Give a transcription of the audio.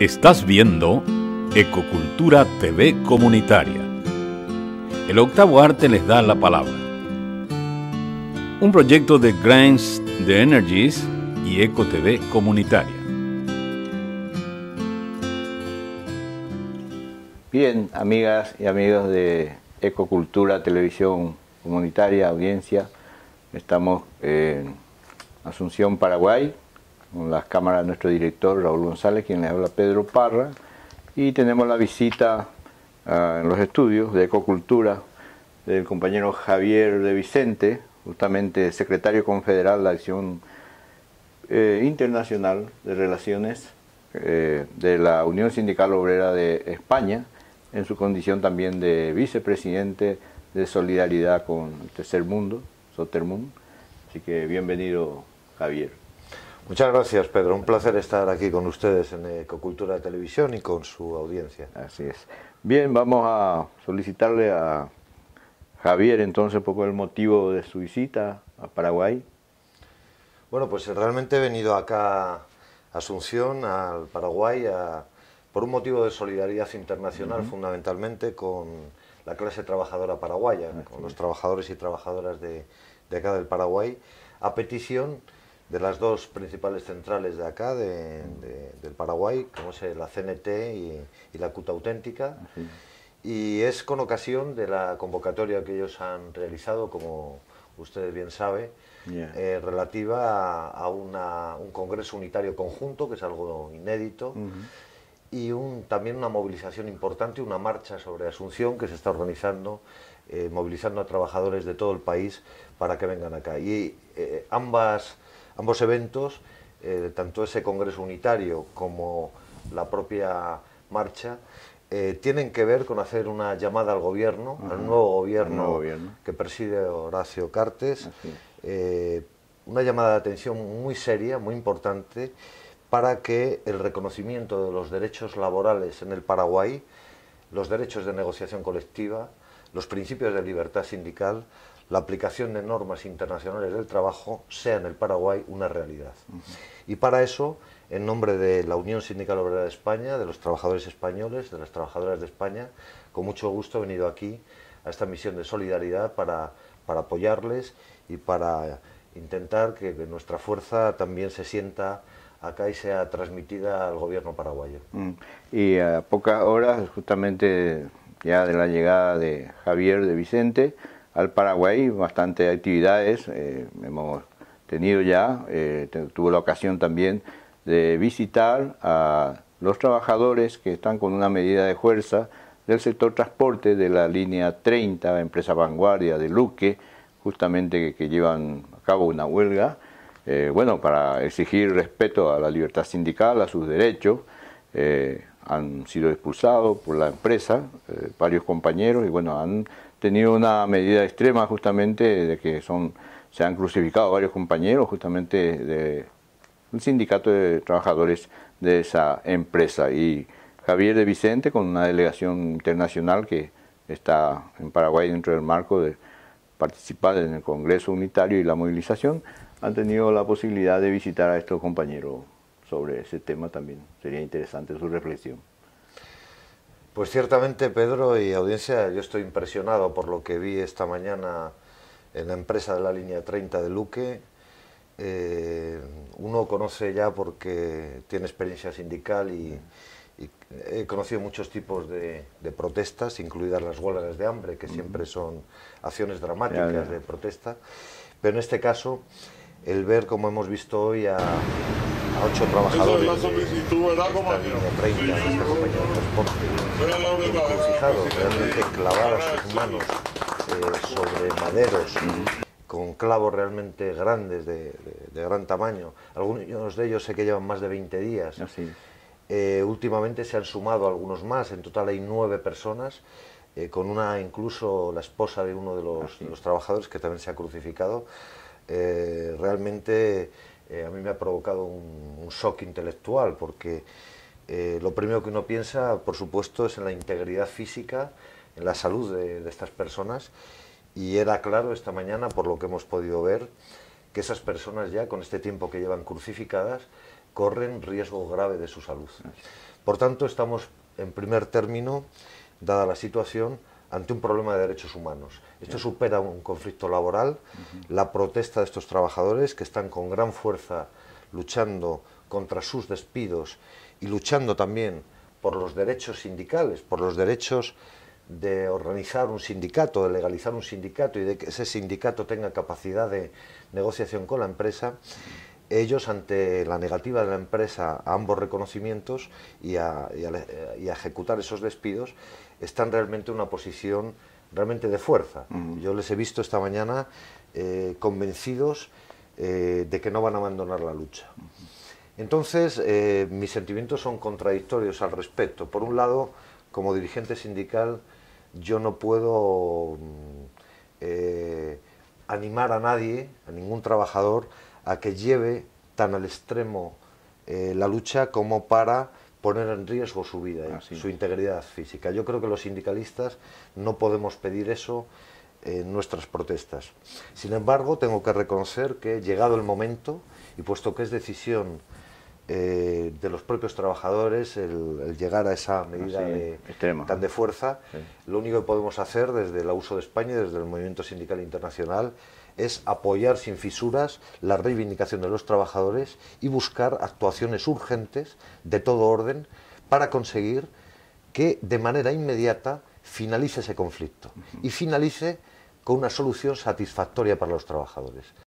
Estás viendo Ecocultura TV Comunitaria. El octavo arte les da la palabra. Un proyecto de Grants de Energies y Eco TV Comunitaria. Bien, amigas y amigos de Ecocultura Televisión Comunitaria, audiencia, estamos en Asunción, Paraguay, con las cámaras de nuestro director Raúl González, quien les habla Pedro Parra, y tenemos la visita ah, en los estudios de Ecocultura del compañero Javier de Vicente, justamente secretario confederal de Acción eh, Internacional de Relaciones eh, de la Unión Sindical Obrera de España, en su condición también de vicepresidente de solidaridad con el tercer mundo, Sotermund. Así que bienvenido, Javier. Muchas gracias, Pedro. Un placer estar aquí con ustedes en Ecocultura de Televisión y con su audiencia. Así es. Bien, vamos a solicitarle a Javier entonces poco el motivo de su visita a Paraguay. Bueno, pues realmente he venido acá a Asunción, al Paraguay, por un motivo de solidaridad internacional fundamentalmente con la clase trabajadora paraguaya, con los trabajadores y trabajadoras de, de acá del Paraguay, a petición de las dos principales centrales de acá, del Paraguay, como es la CNT y, la CUT Auténtica. Y es con ocasión de la convocatoria que ellos han realizado, como ustedes bien saben, eh, relativa a, un Congreso Unitario Conjunto, que es algo inédito, y un, también una movilización importante, una marcha sobre Asunción que se está organizando eh, movilizando a trabajadores de todo el país para que vengan acá. Y eh, ambas Ambos eventos, eh, tanto ese Congreso Unitario como la propia marcha, eh, tienen que ver con hacer una llamada al gobierno, al nuevo gobierno, que preside Horacio Cartes, eh, una llamada de atención muy seria, muy importante, para que el reconocimiento de los derechos laborales en el Paraguay, los derechos de negociación colectiva, los principios de libertad sindical, la aplicación de normas internacionales del trabajo sea en el Paraguay una realidad. Y para eso, en nombre de la Unión Sindical Obrera de España, de los trabajadores españoles, de las trabajadoras de España, con mucho gusto he venido aquí a esta misión de solidaridad para, para apoyarles y para intentar que nuestra fuerza también se sienta acá y sea transmitida al gobierno paraguayo. Mm. Y a pocas horas justamente ya de la llegada de Javier de Vicente al Paraguay, bastantes actividades eh, hemos tenido ya, eh, tuvo la ocasión también de visitar a los trabajadores que están con una medida de fuerza del sector transporte de la línea 30, empresa vanguardia de Luque, justamente que, llevan a cabo una huelga, eh, bueno, para exigir respeto a la libertad sindical, a sus derechos. Eh, han sido expulsados por la empresa, eh, varios compañeros, y bueno, han tenido una medida extrema justamente de que son, se han crucificado varios compañeros justamente de un sindicato de trabajadores de esa empresa. Y Javier de Vicente, con una delegación internacional que está en Paraguay dentro del marco de participar en el Congreso Unitario y la movilización, han tenido la posibilidad de visitar a estos compañeros sobre ese tema también. Sería interesante su reflexión. Pues ciertamente, Pedro y audiencia, yo estoy impresionado por lo que vi esta mañana en la empresa de la línea 30 de Luque. Eh, uno conoce ya porque tiene experiencia sindical y, he conocido muchos tipos de, protestas, incluidas las huelgas de hambre, que siempre son acciones dramáticas de protesta. Pero en este caso, el ver, como hemos visto hoy, a a ocho trabajadores de, línea 30, de esta compañía de transporte, encrucijados, realmente clavadas sus manos eh, sobre maderos, con clavos realmente grandes, de, de, gran tamaño. Algunos de ellos sé que llevan más de 20 días. Eh, últimamente se han sumado algunos más, en total hay nueve personas, eh, con una incluso la esposa de uno de los, trabajadores que también se ha crucificado. realmente eh, a mí me ha provocado un, shock intelectual, porque eh, lo primero que uno piensa, por supuesto, es en la integridad física, en la salud de estas personas, y era claro esta mañana, por lo que hemos podido ver, que esas personas ya, con este tiempo que llevan crucificadas, corren riesgo grave de su salud. Por tanto, estamos, en primer término, dada la situación, ante un problema de derechos humanos. Esto supera un conflicto laboral, la protesta de estos trabajadores que están con gran fuerza luchando contra sus despidos y luchando también por los derechos sindicales, por los derechos de organizar un sindicato, de legalizar un sindicato y de que ese sindicato tenga capacidad de negociación con la empresa ellos ante la negativa de la empresa a ambos reconocimientos eh, y a, ejecutar esos despidos están realmente en una posición realmente de fuerza. Yo les he visto esta mañana eh, convencidos eh, de que no van a abandonar la lucha. Entonces, mis sentimientos son contradictorios al respecto. Por un lado, como dirigente sindical, yo no puedo mm, animar a nadie, a ningún trabajador, a que lleve tan al extremo eh, la lucha como para poner en riesgo su vida, y su integridad física. Yo creo que los sindicalistas no podemos pedir eso en nuestras protestas. Sin embargo, tengo que reconocer que llegado el momento, y puesto que es decisión eh, de los propios trabajadores el, llegar a esa medida ah, tan de fuerza. Lo único que podemos hacer desde la USO de España y desde el Movimiento Sindical Internacional es apoyar sin fisuras la reivindicación de los trabajadores y buscar actuaciones urgentes de todo orden para conseguir que de manera inmediata finalice ese conflicto y finalice con una solución satisfactoria para los trabajadores.